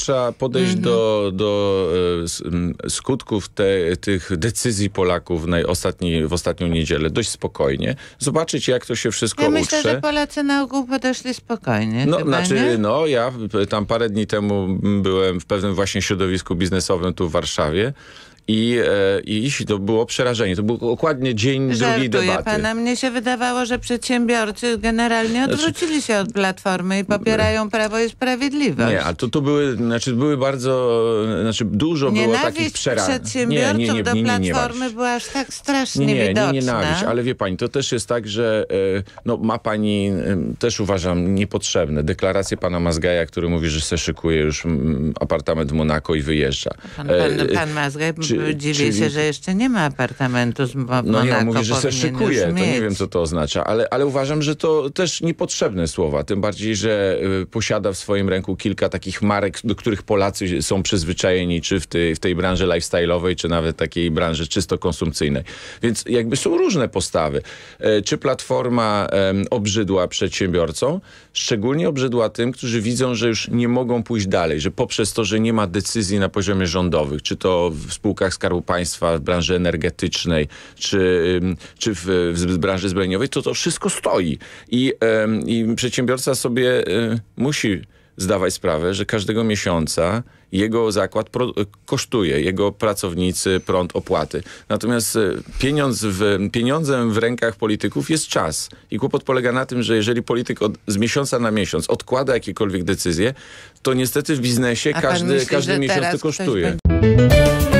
trzeba podejść mm -hmm. do, do e, skutków te, tych decyzji Polaków w, ostatni, w ostatnią niedzielę dość spokojnie. Zobaczyć, jak to się wszystko ja myślę, że Polacy na ogół podeszli spokojnie. No, chyba, znaczy, nie? no ja tam parę dni temu byłem w pewnym właśnie środowisku biznesowym tu w Warszawie i, e, I to było przerażenie. To był dokładnie dzień Żartuję drugiej debaty. pana. Mnie się wydawało, że przedsiębiorcy generalnie znaczy- odwrócili się od Platformy i popierają Prawo i Sprawiedliwość. Nie, ale to, to były, znaczy były bardzo, znaczy dużo nienawiść było takich przerażeń. przedsiębiorców nie, nie, nie, do Platformy była aż tak strasznie nie, widoczna. Nie, nienawiść, ale wie pani, to też jest tak, że e, no, ma pani, też uważam, niepotrzebne deklaracje pana Mazgaja, który mówi, że se szykuje już mm, apartament w Monako i wyjeżdża. Pan, pan, e, e, pan Mazgaj... Czy, Dziwię czyli... się, że jeszcze nie ma apartamentu z Monako. No nie, no, on mówi, że se szykuje. To nie wiem, co to oznacza, ale, ale uważam, że to też niepotrzebne słowa. Tym bardziej, że y, posiada w swoim ręku kilka takich marek, do których Polacy są przyzwyczajeni, czy w tej, w tej branży lifestyle'owej, czy nawet takiej branży czysto konsumpcyjnej. Więc jakby są różne postawy. E, czy Platforma obrzydła przedsiębiorcom? Szczególnie obrzydła tym, którzy widzą, że już nie mogą pójść dalej, że poprzez to, że nie ma decyzji na poziomie rządowym, czy to w spółkach spółkach Skarbu Państwa, w branży energetycznej, czy, czy w, w branży zbrojeniowej, to to wszystko stoi. I, i przedsiębiorca sobie y, musi zdawać sprawę, że każdego miesiąca jego zakład y, kosztuje, jego pracownicy prąd opłaty. Natomiast y, pieniądz w, pieniądzem w rękach polityków jest czas. I kłopot polega na tym, że jeżeli polityk od, z miesiąca na miesiąc odkłada jakiekolwiek decyzje, to niestety w biznesie A każdy, myśli, każdy miesiąc to kosztuje. Będzie...